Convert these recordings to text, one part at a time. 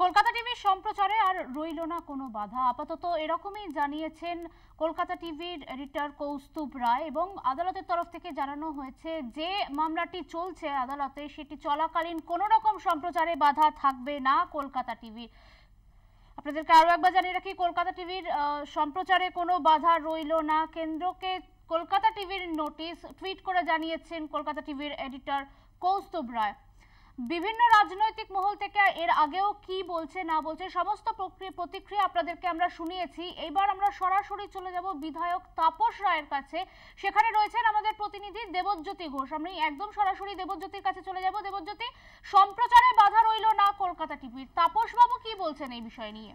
কলকাতা টিভির সম্প্রচারে আর রইল না কোনো বাধা আপাতত এরকমই জানিয়েছেন কলকাতা টিভির রিটার কৌস্তুভ রায় এবং আদালতের তরফ থেকে জানানো হয়েছে যে মামলাটি চলছে আদালতে সেটি চলাকালীন কোনো রকম সম্প্রচারে বাধা থাকবে না কলকাতা টিভি আপনাদেরকে আরও একবার জানিয়ে রাখি কলকাতা টিভির সম্প্রচারে কোনো বাধা রইল না কেন্দ্রকে কলকাতা টিভির নোটিশ টুইট করে জানিয়েছেন কলকাতা টিভির এডিটর কৌস্তুভ রায় বিভিন্ন রাজনৈতিক মহল থেকে এর আগেও কি বলছে না বলছে সমস্ত প্রতিক্রিয়া আপনাদেরকে আমরা শুনিয়েছি এবার আমরা সরাসরি চলে যাব বিধায়ক তাপস রায়ের কাছে সেখানে রয়েছেন আমাদের প্রতিনিধি দেবজ্যোতি ঘোষ আমি একদম সরাসরি দেবজ্যোতির কাছে চলে যাব দেবজ্যোতি সম্প্রচারে বাধা রইল না কলকাতা টিভির তাপস বাবু কি বলছেন এই বিষয় নিয়ে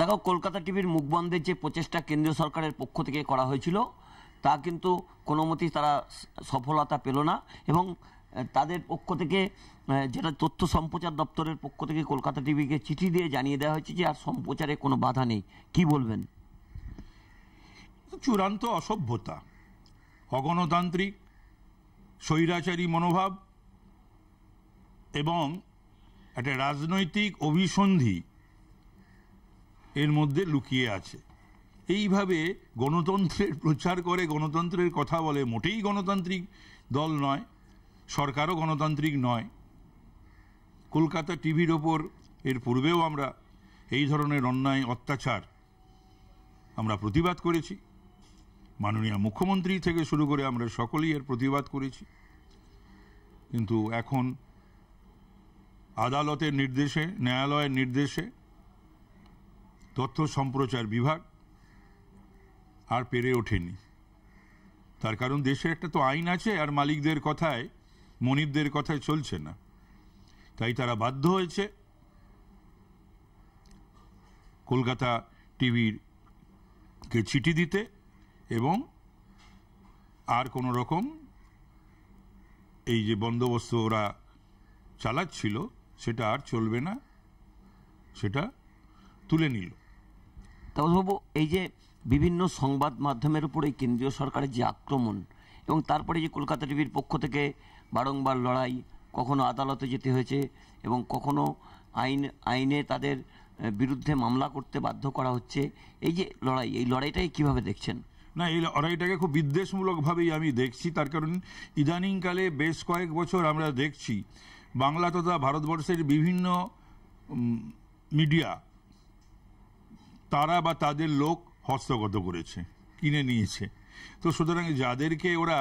দেখো কলকাতা টিভির মুখবন্ধের যে প্রচেষ্টা কেন্দ্রীয় সরকারের পক্ষ থেকে করা হয়েছিল তা কিন্তু কোনো মতেই তারা সফলতা পেল না এবং তাদের পক্ষ থেকে যেটা তথ্য সম্প্রচার দপ্তরের পক্ষ থেকে কলকাতা টিভিকে চিঠি দিয়ে জানিয়ে দেওয়া হয়েছে যে আর সম্প্রচারে কোনো বাধা নেই কি বলবেন চূড়ান্ত অসভ্যতা অগণতান্ত্রিক স্বৈরাচারী মনোভাব এবং একটা রাজনৈতিক অভিসন্ধি এর মধ্যে লুকিয়ে আছে এইভাবে গণতন্ত্রের প্রচার করে গণতন্ত্রের কথা বলে মোটেই গণতান্ত্রিক দল নয় সরকারও গণতান্ত্রিক নয় কলকাতা টিভির ওপর এর পূর্বেও আমরা এই ধরনের অন্যায় অত্যাচার আমরা প্রতিবাদ করেছি মাননীয় মুখ্যমন্ত্রী থেকে শুরু করে আমরা সকলেই এর প্রতিবাদ করেছি কিন্তু এখন আদালতের নির্দেশে ন্যায়ালয়ের নির্দেশে তথ্য সম্প্রচার বিভাগ আর পেরে ওঠেনি তার কারণ দেশের একটা তো আইন আছে আর মালিকদের কথায় মনিবদের কথায় চলছে না তাই তারা বাধ্য হয়েছে কলকাতা টিভির কে চিঠি দিতে এবং আর কোনো রকম এই যে বন্দোবস্ত ওরা চালাচ্ছিল সেটা আর চলবে না সেটা তুলে নিল তাপসবাবু এই যে বিভিন্ন সংবাদ মাধ্যমের উপরে কেন্দ্রীয় সরকারের যে আক্রমণ এবং তারপরে যে কলকাতা টিভির পক্ষ থেকে বারংবার লড়াই কখনো আদালতে যেতে হয়েছে এবং কখনো আইন আইনে তাদের বিরুদ্ধে মামলা করতে বাধ্য করা হচ্ছে এই যে লড়াই এই লড়াইটাই কিভাবে দেখছেন না এই লড়াইটাকে খুব বিদ্বেষমূলকভাবেই আমি দেখছি তার কারণ ইদানিংকালে বেশ কয়েক বছর আমরা দেখছি বাংলা তথা ভারতবর্ষের বিভিন্ন মিডিয়া তারা বা তাদের লোক হস্তগত করেছে কিনে নিয়েছে তো সুতরাং যাদেরকে ওরা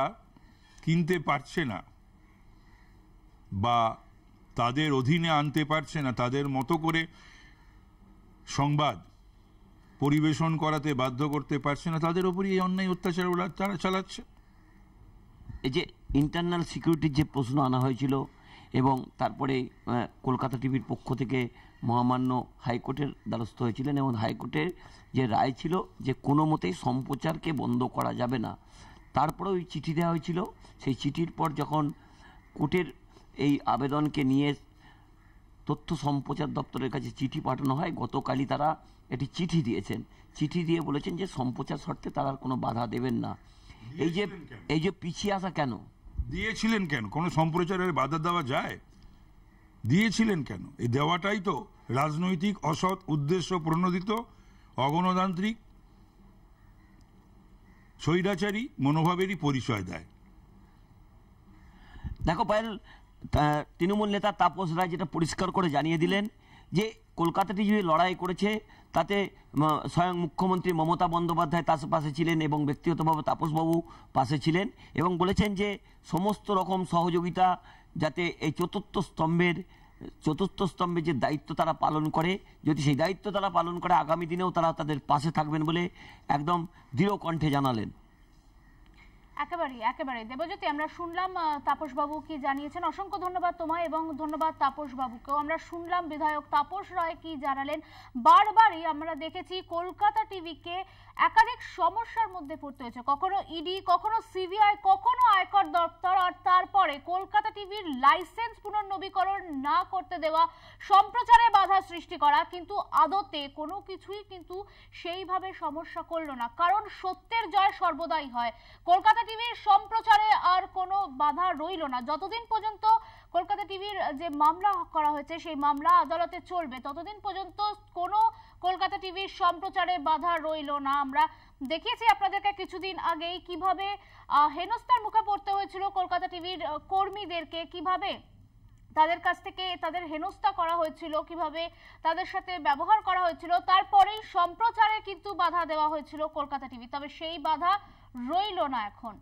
কিনতে পারছে না বা তাদের অধীনে আনতে পারছে না তাদের মতো করে সংবাদ পরিবেশন করাতে বাধ্য করতে পারছে না তাদের ওপরই এই অন্যায় অত্যাচার ওরা তারা চালাচ্ছে এই যে ইন্টারনাল সিকিউরিটির যে প্রশ্ন আনা হয়েছিল এবং তারপরে কলকাতা টিভির পক্ষ থেকে মহামান্য হাইকোর্টের দ্বারস্থ হয়েছিলেন এবং হাইকোর্টের যে রায় ছিল যে কোনো মতেই সম্প্রচারকে বন্ধ করা যাবে না তারপরে ওই চিঠি দেওয়া হয়েছিল সেই চিঠির পর যখন কোর্টের এই আবেদনকে নিয়ে তথ্য সম্প্রচার দপ্তরের কাছে চিঠি পাঠানো হয় গতকালই তারা এটি চিঠি দিয়েছেন চিঠি দিয়ে বলেছেন যে সম্প্রচার শর্তে তারা কোনো বাধা দেবেন না এই যে এই যে পিছিয়ে আসা কেন দিয়েছিলেন কেন কোনো সম্প্রচারের বাধা দেওয়া যায় দিয়েছিলেন কেন এই দেওয়াটাই তো রাজনৈতিক অসৎ উদ্দেশ্য প্রণোদিত অগণতান্ত্রিক স্বৈরাচারী মনোভাবেরই পরিচয় দেয় দেখো পায়েল তৃণমূল নেতা তাপস রায় যেটা পরিষ্কার করে জানিয়ে দিলেন যে কলকাতাটি যে লড়াই করেছে তাতে স্বয়ং মুখ্যমন্ত্রী মমতা বন্দ্যোপাধ্যায় তার পাশে ছিলেন এবং ব্যক্তিগতভাবে তাপসবাবু পাশে ছিলেন এবং বলেছেন যে সমস্ত রকম সহযোগিতা যাতে এই চতুর্থ স্তম্ভের চতুর্থ স্তম্ভে যে দায়িত্ব তারা পালন করে যদি সেই দায়িত্ব তারা পালন করে আগামী দিনেও তারা তাদের পাশে থাকবেন বলে একদম দৃঢ় কণ্ঠে জানালেন একেবারেই একেবারে দেবজ্যোতি আমরা শুনলাম তাপস বাবু কি জানিয়েছেন অসংখ্য ধন্যবাদ তোমায় এবং ধন্যবাদ তাপস আমরা শুনলাম বিধায়ক তাপস রায় কি জানালেন বারবারই আমরা দেখেছি কলকাতা টিভিকে একাধিক সমস্যার মধ্যে পড়তে হয়েছে কখনো ইডি e কখনো সিবিআই কখনো আয়কর দপ্তর আর তার পরে কলকাতা টিভির লাইসেন্স পুনর্নবীকরণ না করতে দেওয়া সম্প্রচারে বাধা সৃষ্টি করা কিন্তু আদতে কোনো কিছুই কিন্তু সেইভাবে সমস্যা করল না কারণ সত্যের জয় সর্বদাই হয় কলকাতা টিভির সম্প্রচারে আর কোনো বাধা রইল না যতদিন পর্যন্ত কলকাতা টিভির যে মামলা করা হয়েছে সেই মামলা আদালতে চলবে ততদিন পর্যন্ত কোনো কলকাতা টিভির সম্প্রচারে বাধা রইল না আমরা দেখিয়েছি আপনাদেরকে কিছুদিন আগেই কিভাবে হেনস্থার মুখে পড়তে হয়েছিল কলকাতা টিভির কর্মীদেরকে কিভাবে তাদের কাছ থেকে তাদের হেনস্থা করা হয়েছিল কিভাবে তাদের সাথে ব্যবহার করা হয়েছিল তারপরেই সম্প্রচারে কিন্তু বাধা দেওয়া হয়েছিল কলকাতা টিভি তবে সেই বাধা রইল না এখন